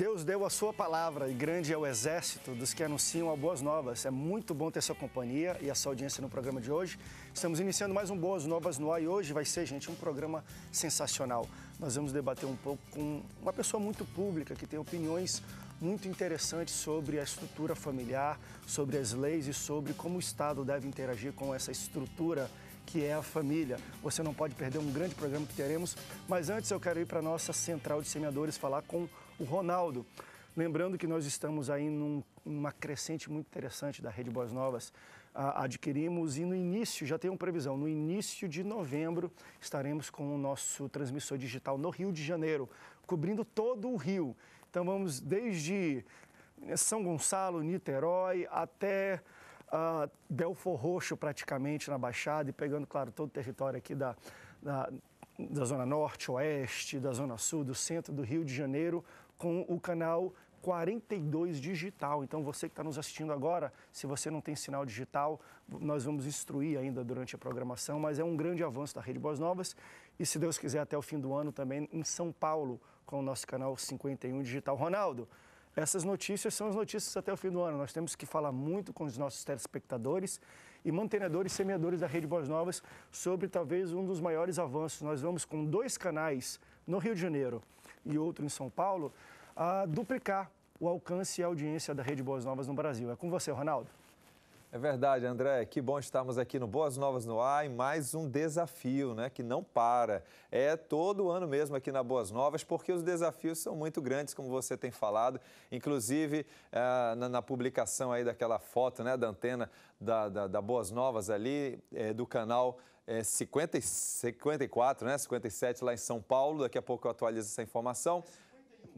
Deus deu a sua palavra e grande é o exército dos que anunciam a boas novas. É muito bom ter sua companhia e a sua audiência no programa de hoje. Estamos iniciando mais um Boas Novas no ar e hoje vai ser, gente, um programa sensacional. Nós vamos debater um pouco com uma pessoa muito pública que tem opiniões muito interessantes sobre a estrutura familiar, sobre as leis e sobre como o Estado deve interagir com essa estrutura que é a família. Você não pode perder um grande programa que teremos, mas antes eu quero ir para a nossa central de semeadores falar com o Ronaldo. Lembrando que nós estamos aí num, numa crescente muito interessante da Rede Boas Novas. Ah, adquirimos e no início, já tem uma previsão, no início de novembro estaremos com o nosso transmissor digital no Rio de Janeiro, cobrindo todo o Rio. Então vamos desde São Gonçalo, Niterói, até uh, ah, Belfor Roxo, praticamente, na Baixada, e pegando, claro, todo o território aqui da, da, da Zona Norte, Oeste, da Zona Sul, do centro do Rio de Janeiro, com o canal 42 digital. Então, você que está nos assistindo agora, se você não tem sinal digital, nós vamos instruir ainda durante a programação, mas é um grande avanço da Rede Boas Novas. E se Deus quiser, até o fim do ano também em São Paulo, com o nosso canal 51 Digital. Ronaldo, essas notícias são as notícias até o fim do ano. Nós temos que falar muito com os nossos telespectadores e mantenedores e semeadores da Rede Boas Novas sobre talvez um dos maiores avanços. Nós vamos com dois canais no Rio de Janeiro e outro em São Paulo, a duplicar o alcance e a audiência da Rede Boas Novas no Brasil. É com você, Ronaldo. É verdade, André. Que bom estarmos aqui no Boas Novas no Ar e mais um desafio, né? Que não para. É todo ano mesmo aqui na Boas Novas, porque os desafios são muito grandes, como você tem falado. Inclusive, eh, na publicação aí daquela foto, né? Da antena da, da, da Boas Novas ali, eh, do canal é, 50, 54, né? 57 lá em São Paulo. Daqui a pouco eu atualizo essa informação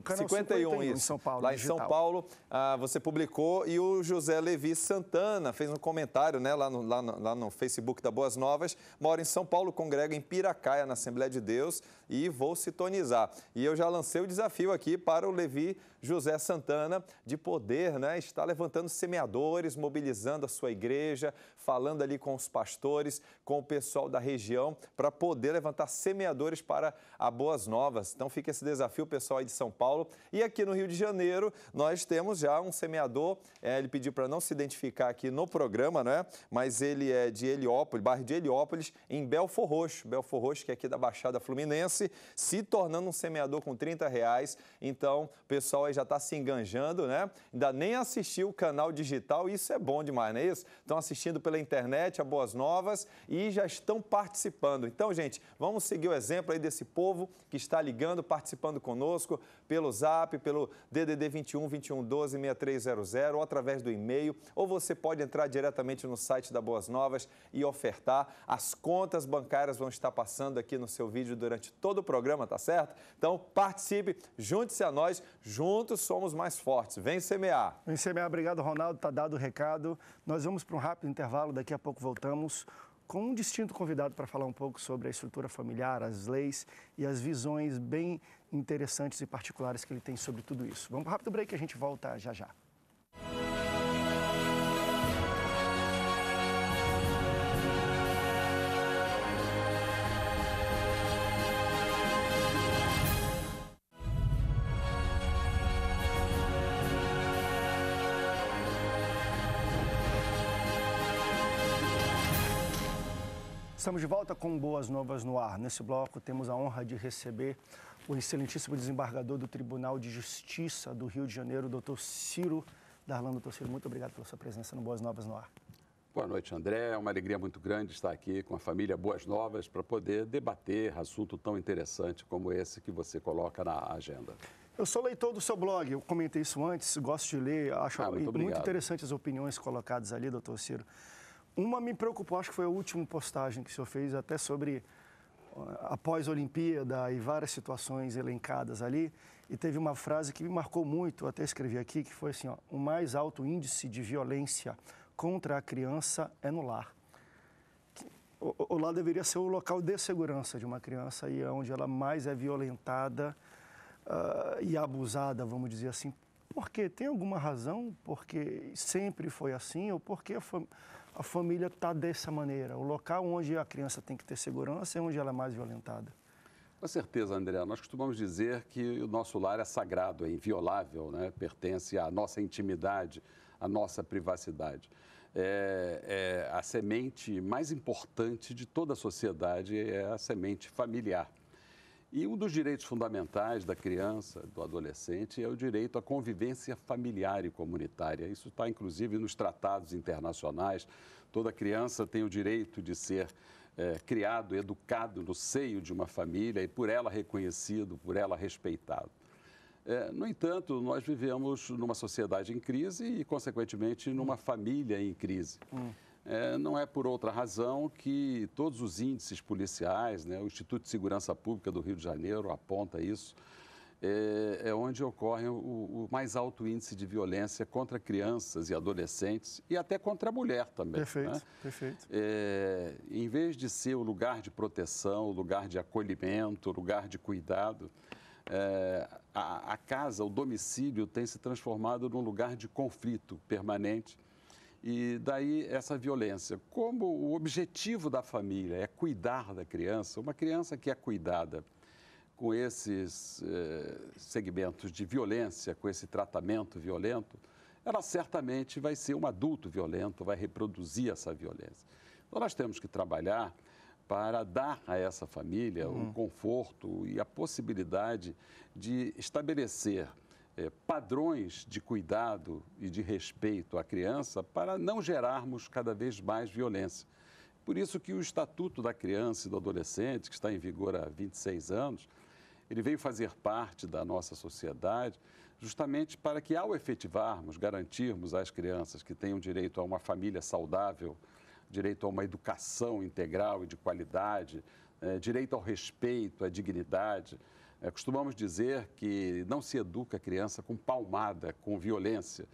canal 51, 51 em São Paulo. Lá em São Paulo, ah, você publicou e o José Levi Santana fez um comentário né, lá, no, lá, no, lá no Facebook da Boas Novas. Mora em São Paulo, congrega em Piracaia, na Assembleia de Deus, e vou sintonizar. E eu já lancei o desafio aqui para o Levi José Santana de poder né, estar levantando semeadores, mobilizando a sua igreja, falando ali com os pastores, com o pessoal da região, para poder levantar semeadores para a Boas Novas. Então fica esse desafio, pessoal aí de São Paulo. E aqui no Rio de Janeiro, nós temos já um semeador, é, ele pediu para não se identificar aqui no programa, né? mas ele é de Heliópolis, bairro de Heliópolis, em Belfor Roxo. Belfor Roxo, que é aqui da Baixada Fluminense, se tornando um semeador com 30 reais. Então, pessoal aí já está se enganjando, né? Ainda nem assistiu o canal digital, isso é bom demais, não é isso? Estão assistindo pela internet, a Boas Novas, e já estão participando. Então, gente, vamos seguir o exemplo aí desse povo que está ligando, participando conosco pelo zap, pelo DDD 21 21 12 6300, ou através do e-mail, ou você pode entrar diretamente no site da Boas Novas e ofertar. As contas bancárias vão estar passando aqui no seu vídeo durante todo o programa, tá certo? Então, participe, junte-se a nós, junto juntos somos mais fortes. Vem semear. Vem semear. Obrigado, Ronaldo. Está dado o recado. Nós vamos para um rápido intervalo. Daqui a pouco voltamos com um distinto convidado para falar um pouco sobre a estrutura familiar, as leis e as visões bem interessantes e particulares que ele tem sobre tudo isso. Vamos para um rápido break e a gente volta já já. Estamos de volta com boas novas no ar. Nesse bloco, temos a honra de receber o excelentíssimo desembargador do Tribunal de Justiça do Rio de Janeiro, doutor Ciro Darlan. Doutor Ciro, muito obrigado pela sua presença no Boas Novas no ar. Boa noite, André. É uma alegria muito grande estar aqui com a família Boas Novas para poder debater assunto tão interessante como esse que você coloca na agenda. Eu sou leitor do seu blog, eu comentei isso antes, gosto de ler, acho ah, muito, muito interessantes as opiniões colocadas ali, doutor Ciro. Uma me preocupou, acho que foi a última postagem que o senhor fez, até sobre ah, após Olimpíada e várias situações elencadas ali. E teve uma frase que me marcou muito, até escrevi aqui, que foi assim: ó, o mais alto índice de violência contra a criança é no lar. O, o lar deveria ser o local de segurança de uma criança e é onde ela mais é violentada uh, e abusada, vamos dizer assim, porque tem alguma razão, porque sempre foi assim, ou porque foi, a família está dessa maneira. O local onde a criança tem que ter segurança é onde ela é mais violentada. Com certeza, André. Nós costumamos dizer que o nosso lar é sagrado, é inviolável, né? pertence à nossa intimidade, à nossa privacidade. É, é a semente mais importante de toda a sociedade é a semente familiar. E um dos direitos fundamentais da criança, do adolescente, é o direito à convivência familiar e comunitária. Isso está, inclusive, nos tratados internacionais. Toda criança tem o direito de ser é, criado, educado no seio de uma família e por ela reconhecido, por ela respeitado. É, no entanto, nós vivemos numa sociedade em crise e, consequentemente, numa família em crise. Hum. É, não é por outra razão que todos os índices policiais, né, o Instituto de Segurança Pública do Rio de Janeiro aponta isso, é, é onde ocorre o, o, mais alto índice de violência contra crianças e adolescentes e até contra a mulher também. Perfeito, né? perfeito. É, em vez de ser o lugar de proteção, o lugar de acolhimento, o lugar de cuidado, é, a, a casa, o domicílio tem se transformado num lugar de conflito permanente e daí essa violência. Como o objetivo da família é cuidar da criança, uma criança que é cuidada com esses eh, segmentos de violência, com esse tratamento violento, ela certamente vai ser um adulto violento, vai reproduzir essa violência. Então nós temos que trabalhar para dar a essa família o um hum. conforto e a possibilidade de estabelecer é, padrões de cuidado e de respeito à criança para não gerarmos cada vez mais violência. Por isso que o Estatuto da Criança e do Adolescente, que está em vigor há 26 anos, ele veio fazer parte da nossa sociedade justamente para que, ao efetivarmos, garantirmos às crianças que tenham direito a uma família saudável, direito a uma educação integral e de qualidade, é, direito ao respeito, à dignidade, é, costumamos dizer que não se educa a criança com palmada, com violência,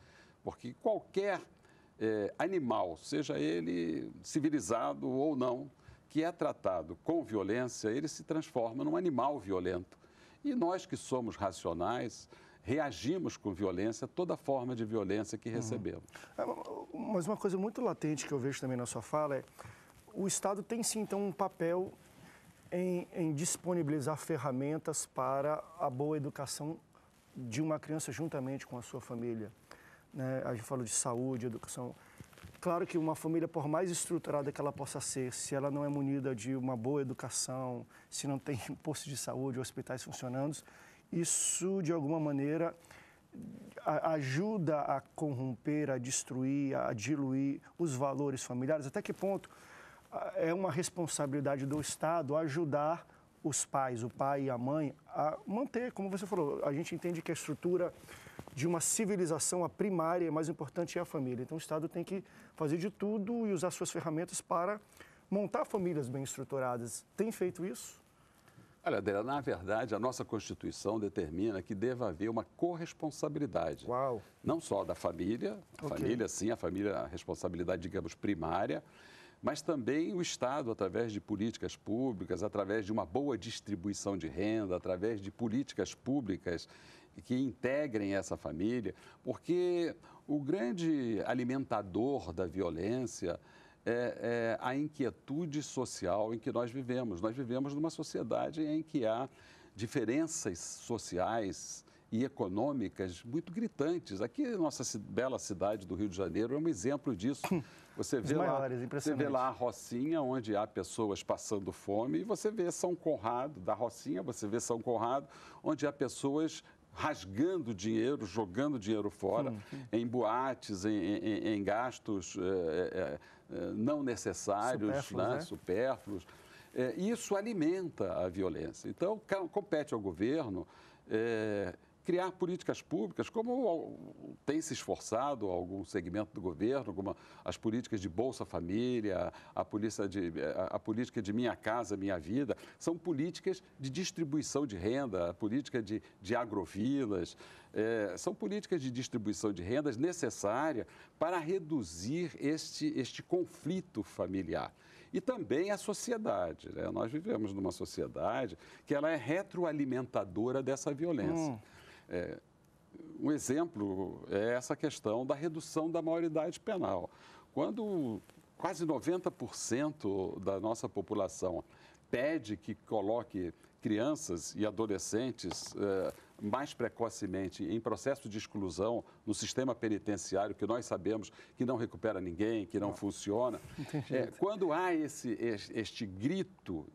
porque qualquer é, animal, seja ele civilizado ou não, que é tratado com violência, ele se transforma num animal violento. E nós que somos racionais, reagimos com violência a toda forma de violência que uhum. recebemos. Uhum. Mas uma coisa muito latente que eu vejo também na sua fala é o Estado tem sim então um papel em, em disponibilizar ferramentas para a boa educação de uma criança juntamente com a sua família. Né? A gente fala de saúde, educação. Claro que uma família, por mais estruturada que ela possa ser, se ela não é munida de uma boa educação, se não tem postos de saúde, hospitais funcionando, isso de alguma maneira ajuda a corromper, a destruir, a diluir os valores familiares. Até que ponto é uma responsabilidade do Estado ajudar os pais, o pai e a mãe, a manter, como você falou, a gente entende que a estrutura de uma civilização, a primária é mais importante é a família. Então o Estado tem que fazer de tudo e usar suas ferramentas para montar famílias bem estruturadas. Tem feito isso? Olha, Adela, na verdade, a nossa Constituição determina que deva haver uma corresponsabilidade. Uau! Não só da família, a okay. família sim, a família, a responsabilidade, digamos, primária, mas também o Estado, através de políticas públicas, através de uma boa distribuição de renda, através de políticas públicas que integrem essa família, porque o grande alimentador da violência é, é a inquietude social em que nós vivemos. Nós vivemos numa sociedade em que há diferenças sociais e econômicas muito gritantes. Aqui, nossa bela cidade do Rio de Janeiro é um exemplo disso. Hum, você vê, maiores, lá, você vê lá a Rocinha, onde há pessoas passando fome, e você vê São Conrado, da Rocinha, você vê São Conrado, onde há pessoas rasgando dinheiro, jogando dinheiro fora, hum. em boates, em, em, em gastos é, é, não necessários, supérfluos. Né? Né? É, isso alimenta a violência. Então, compete ao governo criar políticas públicas, como tem se esforçado algum segmento do governo, como as políticas de Bolsa Família, a, polícia de, a, política de Minha Casa Minha Vida, são políticas de distribuição de renda, a política de, de agrovilas, é, são políticas de distribuição de rendas necessárias para reduzir este, este conflito familiar e também a sociedade. Né? Nós vivemos numa sociedade que ela é retroalimentadora dessa violência. Hum. É, um exemplo é essa questão da redução da maioridade penal. Quando quase 90% da nossa população pede que coloque crianças e adolescentes eh, mais precocemente em processo de exclusão no sistema penitenciário, que nós sabemos que não recupera ninguém, que não, não. funciona. Não é, quando há esse, este grito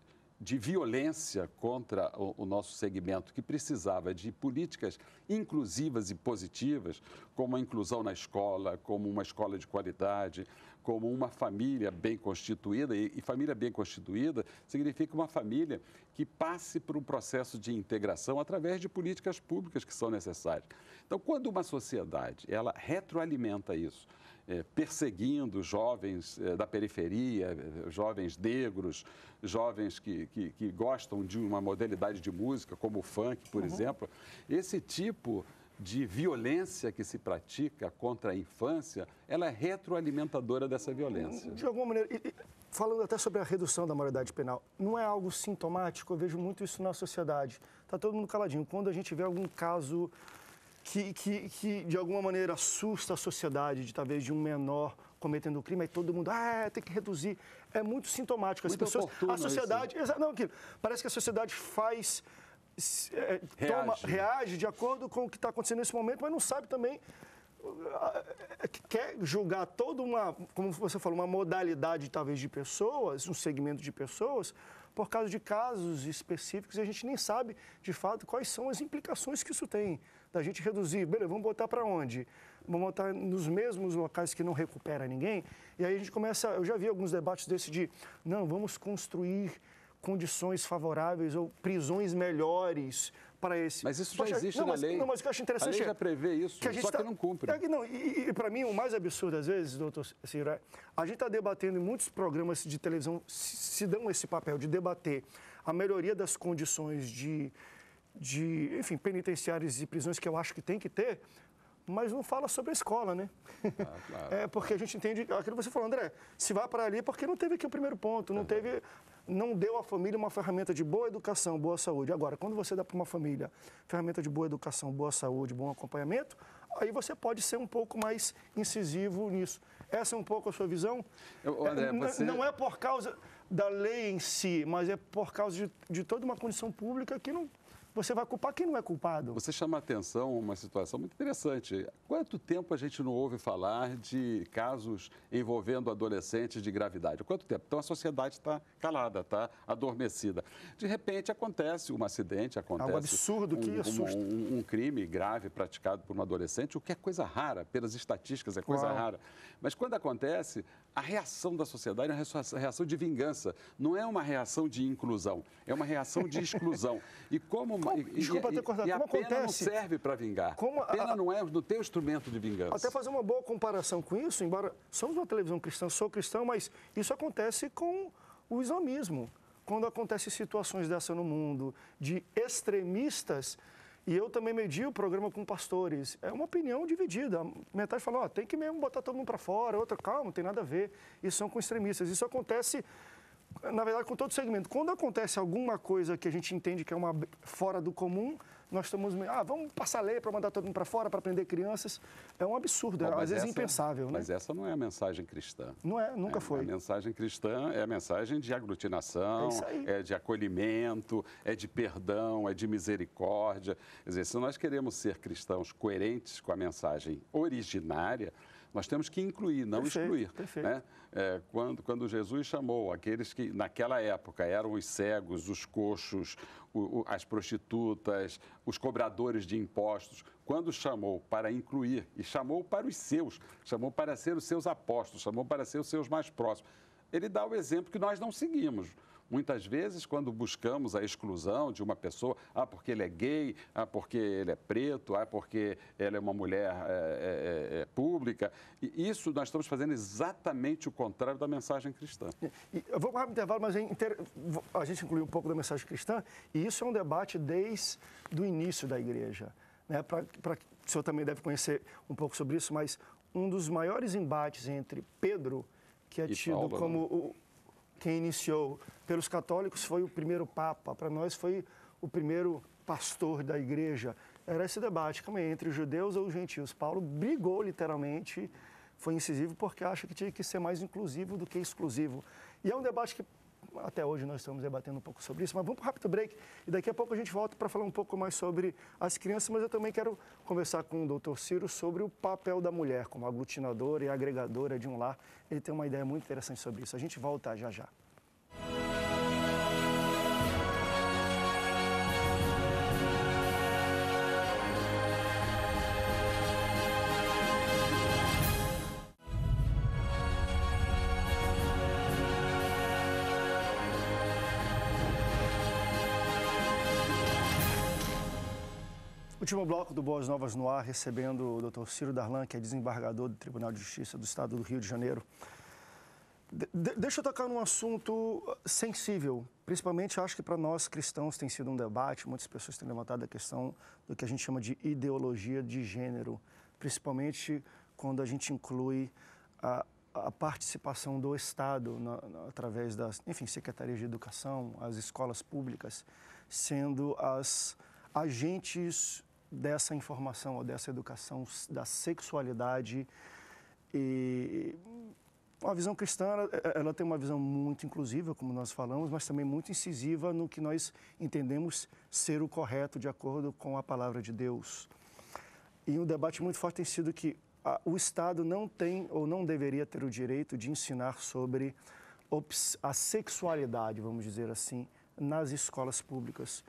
de violência contra o, o, nosso segmento, que precisava de políticas inclusivas e positivas, como a inclusão na escola, como uma escola de qualidade, como uma família bem constituída. E, e família bem constituída significa uma família que passe por um processo de integração através de políticas públicas que são necessárias. Então, quando uma sociedade ela retroalimenta isso, eh, perseguindo jovens eh, da periferia, eh, jovens negros, jovens que, que, que, gostam de uma modalidade de música, como o funk, por uhum. exemplo. Esse tipo de violência que se pratica contra a infância, ela é retroalimentadora dessa hum, violência. De alguma maneira, e, e, falando até sobre a redução da moralidade penal, não é algo sintomático? Eu vejo muito isso na sociedade. Está todo mundo caladinho. Quando a gente vê algum caso que, que, que, de alguma maneira assusta a sociedade de talvez de um menor cometendo um crime, e todo mundo, ah, é, tem que reduzir. É muito sintomático. As muito pessoas, a sociedade, isso. não, aquilo, parece que a sociedade faz é, reage. Toma, né? reage de acordo com o que está acontecendo nesse momento, mas não sabe também quer julgar toda uma, como você falou, uma modalidade talvez de pessoas, um segmento de pessoas, por causa de casos específicos e a gente nem sabe de fato quais são as implicações que isso tem da gente reduzir. Beleza, vamos botar para onde? Vamos botar nos mesmos locais que não recupera ninguém. E aí a gente começa. Eu já vi alguns debates desse de não, vamos construir condições favoráveis ou prisões melhores para esse. Mas isso já Poxa, existe não, na lei. Não, mas o que eu acho interessante. A lei é já prevê isso, que a gente só tá, que não cumpre. É que não, e, e para mim, o mais absurdo às vezes, doutor Ciro, é, a gente está debatendo em muitos programas de televisão se, se dão esse papel de debater a melhoria das condições de de, enfim, penitenciários e prisões que eu acho que tem que ter, mas não fala sobre a escola, né? Ah, claro. é porque a gente entende é aquilo que você falou, André, se vá para ali é porque não teve aqui o primeiro ponto, não uhum. teve, não deu à família uma ferramenta de boa educação, boa saúde. Agora, quando você dá para uma família ferramenta de boa educação, boa saúde, bom acompanhamento, aí você pode ser um pouco mais incisivo nisso. Essa é um pouco a sua visão. Eu, André, é, você... não é por causa da lei em si, mas é por causa de, de toda uma condição pública que não você vai culpar quem não é culpado. Você chama atenção uma situação muito interessante. Quanto tempo a gente não ouve falar de casos envolvendo adolescentes de gravidade? Quanto tempo? Então a sociedade está calada, está adormecida. De repente acontece um acidente, acontece. Algo absurdo um, que assusta. Um, um, um, crime grave praticado por um adolescente, o que é coisa rara, pelas estatísticas é coisa Uau. rara. Mas quando acontece, a reação da sociedade é uma reação de vingança, não é uma reação de inclusão, é uma reação de exclusão. E como, como e, desculpa e, ter cortado, e a pena acontece? não serve para vingar. Como a pena não é do teu instrumento de vingança. Até fazer uma boa comparação com isso, embora somos uma televisão cristã, sou cristão, mas isso acontece com o islamismo. Quando acontecem situações dessa no mundo, de extremistas e eu também medi o programa com pastores. É uma opinião dividida. Metade fala, ó, oh, tem que mesmo botar todo mundo para fora, outra, calma, não tem nada a ver. Isso são com extremistas. Isso acontece, na verdade, com todo segmento. Quando acontece alguma coisa que a gente entende que é uma fora do comum, nós estamos. Ah, vamos passar lei para mandar todo mundo para fora, para prender crianças. É um absurdo, Bom, é, às vezes essa, impensável. Né? Mas né? essa não é a mensagem cristã. Não é, nunca é, foi. A mensagem cristã é a mensagem de aglutinação, é, é de acolhimento, é de perdão, é de misericórdia. Quer dizer, se nós queremos ser cristãos coerentes com a mensagem originária, nós temos que incluir, não perfeito, excluir. Perfeito. Né? é, quando, quando Jesus chamou aqueles que naquela época eram os cegos, os coxos, o, o, as prostitutas, os cobradores de impostos, quando chamou para incluir e chamou para os seus, chamou para ser os seus apóstolos, chamou para ser os seus mais próximos, ele dá o exemplo que nós não seguimos. Muitas vezes, quando buscamos a exclusão de uma pessoa, ah, porque ele é gay, ah, porque ele é preto, ah, porque ela é uma mulher é, é, é, pública, e isso nós estamos fazendo exatamente o contrário da mensagem cristã. É, e, eu vou para intervalo, mas é inter... a gente incluiu um pouco da mensagem cristã, e isso é um debate desde o início da igreja. Né? Pra, pra... O senhor também deve conhecer um pouco sobre isso, mas um dos maiores embates entre Pedro, que é e tido Paulo, né? como né? o quem iniciou. Pelos católicos foi o primeiro Papa, para nós foi o primeiro pastor da igreja. Era esse debate também entre os judeus ou os gentios. Paulo brigou literalmente, foi incisivo porque acha que tinha que ser mais inclusivo do que exclusivo. E é um debate que até hoje nós estamos debatendo um pouco sobre isso, mas vamos para um rápido break e daqui a pouco a gente volta para falar um pouco mais sobre as crianças, mas eu também quero conversar com o doutor Ciro sobre o papel da mulher como aglutinadora e agregadora de um lar. Ele tem uma ideia muito interessante sobre isso. A gente volta já já. Último bloco do Boas Novas no Ar, recebendo o doutor Ciro Darlan, que é desembargador do Tribunal de Justiça do Estado do Rio de Janeiro. De deixa eu tocar num assunto sensível, principalmente acho que para nós cristãos tem sido um debate, muitas pessoas têm levantado a questão do que a gente chama de ideologia de gênero, principalmente quando a gente inclui a, a participação do Estado na, na, através das, enfim, secretarias de educação, as escolas públicas, sendo as agentes dessa informação ou dessa educação da sexualidade. E a visão cristã, ela, ela tem uma visão muito inclusiva, como nós falamos, mas também muito incisiva no que nós entendemos ser o correto de acordo com a palavra de Deus. E um debate muito forte tem sido que a, o Estado não tem ou não deveria ter o direito de ensinar sobre a sexualidade, vamos dizer assim, nas escolas públicas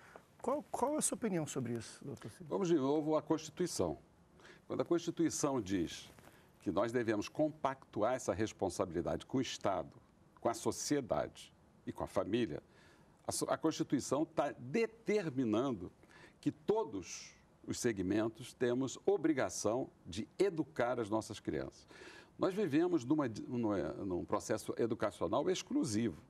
qual, qual é a sua opinião sobre isso, doutor Silvio? Vamos de novo à Constituição. Quando a Constituição diz que nós devemos compactuar essa responsabilidade com o Estado, com a sociedade e com a família, a, Constituição está determinando que todos os segmentos temos obrigação de educar as nossas crianças. Nós vivemos numa, numa, num processo educacional exclusivo,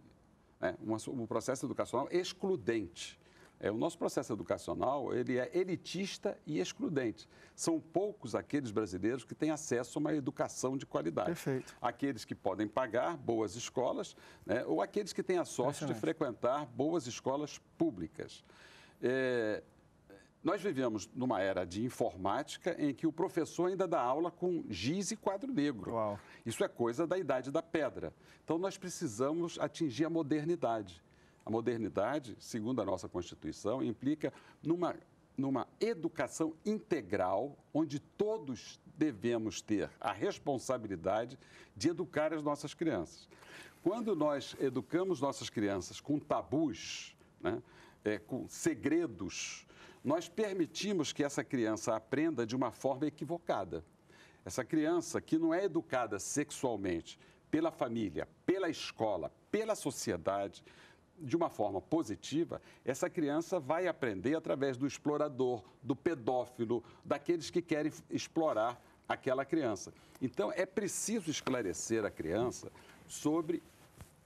né? um, um processo educacional excludente. É, o nosso processo educacional ele é elitista e excludente. São poucos aqueles brasileiros que têm acesso a uma educação de qualidade. Perfeito. Aqueles que podem pagar boas escolas né, ou aqueles que têm a sorte de frequentar boas escolas públicas. É, nós vivemos numa era de informática em que o professor ainda dá aula com giz e quadro negro. Uau. Isso é coisa da idade da pedra. Então nós precisamos atingir a modernidade. A modernidade, segundo a nossa Constituição, implica numa, numa educação integral, onde todos devemos ter a responsabilidade de educar as nossas crianças. Quando nós educamos nossas crianças com tabus, né, é, com segredos, nós permitimos que essa criança aprenda de uma forma equivocada. Essa criança que não é educada sexualmente pela família, pela escola, pela sociedade, de uma forma positiva, essa criança vai aprender através do explorador, do pedófilo, daqueles que querem explorar aquela criança. Então, é preciso esclarecer a criança sobre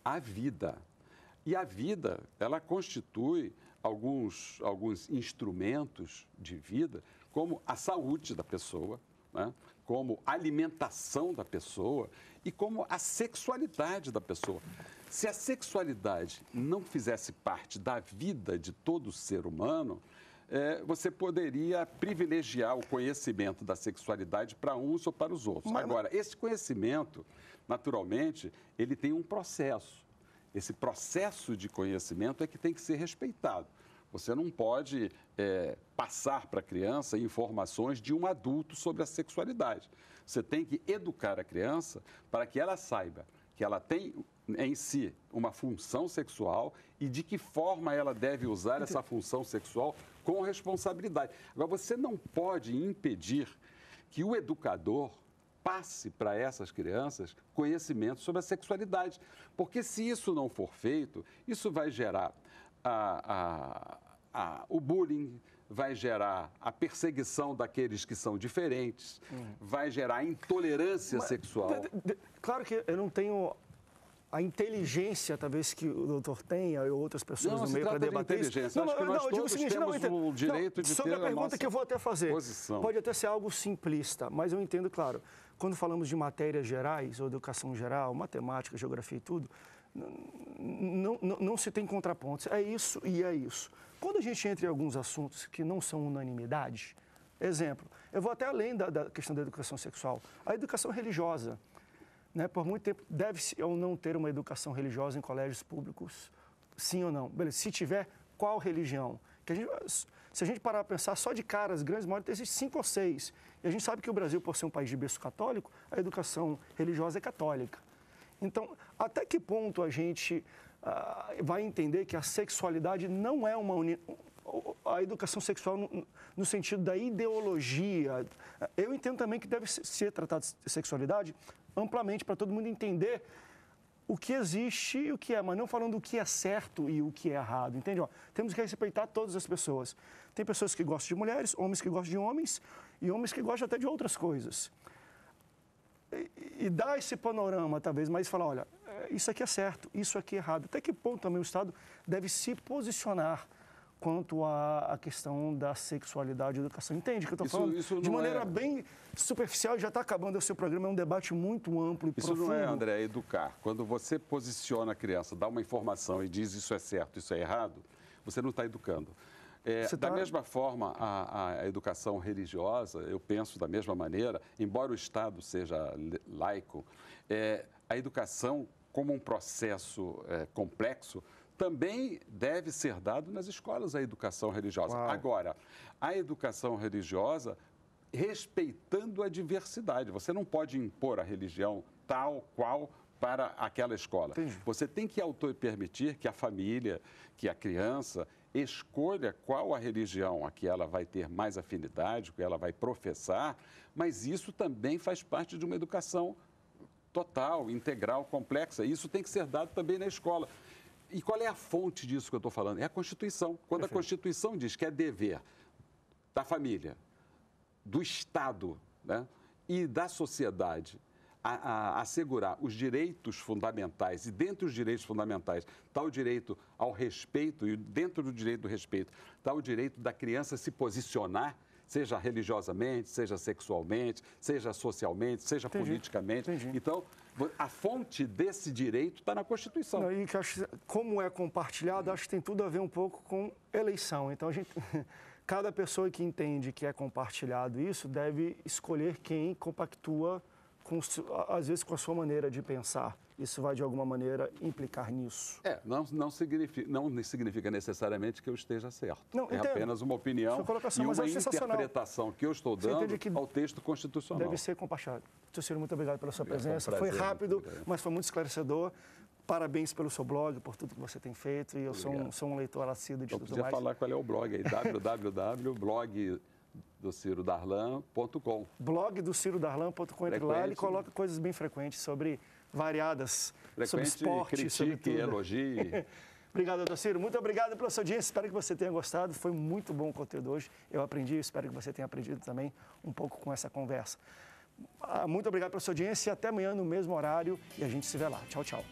a vida. E a vida, ela constitui alguns, alguns instrumentos de vida, como a saúde da pessoa, né? como alimentação da pessoa e como a sexualidade da pessoa. Se a sexualidade não fizesse parte da vida de todo ser humano, é, você poderia privilegiar o conhecimento da sexualidade para uns ou para os outros. Mas, Agora, esse conhecimento, naturalmente, ele tem um processo. Esse processo de conhecimento é que tem que ser respeitado. Você não pode é, passar para a criança informações de um adulto sobre a sexualidade. Você tem que educar a criança para que ela saiba que ela tem em si uma função sexual e de que forma ela deve usar essa função sexual com responsabilidade. Agora, você não pode impedir que o educador passe para essas crianças conhecimento sobre a sexualidade, porque se isso não for feito, isso vai gerar a, a, a, o bullying, vai gerar a perseguição daqueles que são diferentes, hum. vai gerar intolerância Mas, sexual. Claro que eu não tenho a inteligência, talvez, que o doutor tenha e outras pessoas não, no meio para debater de isso. Não, não, não eu digo o seguinte, não, então, o direito de sobre a pergunta a que eu vou até fazer. Posição. Pode até ser algo simplista, mas eu entendo, claro, quando falamos de matérias gerais, ou educação geral, matemática, geografia e tudo, não, não, não se tem contrapontos. É isso e é isso. Quando a gente entra em alguns assuntos que não são unanimidade, exemplo, eu vou até além da, da questão da educação sexual, a educação religiosa né, por muito tempo, deve-se ou não ter uma educação religiosa em colégios públicos? Sim ou não? Beleza, se tiver, qual religião? A gente, se a gente parar para pensar, só de caras grandes, maiores, tem esses cinco ou seis. E a gente sabe que o Brasil, por ser um país de berço católico, a educação religiosa é católica. Então, até que ponto a gente ah, vai entender que a sexualidade não é uma uni... a educação sexual no, no, sentido da ideologia. Eu entendo também que deve ser tratado de sexualidade amplamente para todo mundo entender o que existe e o que é, mas não falando o que é certo e o que é errado, entende? Ó, temos que respeitar todas as pessoas. Tem pessoas que gostam de mulheres, homens que gostam de homens e homens que gostam até de outras coisas. E, e dar esse panorama, talvez, mas falar, olha, é, isso aqui é certo, isso aqui é errado. Até que ponto também o Estado deve se posicionar quanto à, questão da sexualidade e educação. Entende o que eu estou falando? Isso de maneira é... bem superficial e já está acabando o seu programa, é um debate muito amplo e isso profundo. Isso não é, André, é educar. Quando você posiciona a criança, dá uma informação e diz isso é certo, isso é errado, você não está educando. É, tá... Da mesma forma, a, a, educação religiosa, eu penso da mesma maneira, embora o Estado seja laico, é, a educação como um processo é, complexo também deve ser dado nas escolas a educação religiosa. Uau. Agora, a educação religiosa respeitando a diversidade. Você não pode impor a religião tal qual para aquela escola. Sim. Você tem que autor permitir que a família, que a criança escolha qual a religião a que ela vai ter mais afinidade, que ela vai professar, mas isso também faz parte de uma educação total, integral, complexa. Isso tem que ser dado também na escola. E qual é a fonte disso que eu estou falando? É a Constituição. Quando Perfeito. a Constituição diz que é dever da família, do Estado né, e da sociedade a, a, assegurar os direitos fundamentais, e dentro dos direitos fundamentais está o direito ao respeito, e dentro do direito do respeito está o direito da criança se posicionar, seja religiosamente, seja sexualmente, seja socialmente, seja Entendi. politicamente. Entendi. Então, a fonte desse direito está na Constituição. Não, e que como é compartilhado, acho que tem tudo a ver um pouco com eleição. Então, a gente, cada pessoa que entende que é compartilhado isso deve escolher quem compactua, com, às vezes, com a sua maneira de pensar isso vai de alguma maneira implicar nisso. É, não, não, significa, não significa necessariamente que eu esteja certo. Não, é entendo. apenas uma opinião e uma é interpretação que eu estou dando ao texto constitucional. Deve ser compartilhado. senhor muito obrigado pela sua presença. prazer, foi rápido, mas foi muito esclarecedor. Parabéns pelo seu blog, por tudo que você tem feito. E eu sou um, sou um, leitor assíduo de eu tudo podia falar qual é o blog aí, www.blog do Ciro Darlan.com. Blog do Ciro Darlan.com, entre lá, ele coloca coisas bem frequentes sobre variadas Frequente, sobre esporte, sobre tudo. elogie. obrigado, Adociro. Muito obrigado pela sua audiência. Espero que você tenha gostado. Foi muito bom o conteúdo hoje. Eu aprendi, espero que você tenha aprendido também um pouco com essa conversa. Ah, muito obrigado pela sua audiência e até amanhã no mesmo horário e a gente se vê lá. Tchau, tchau.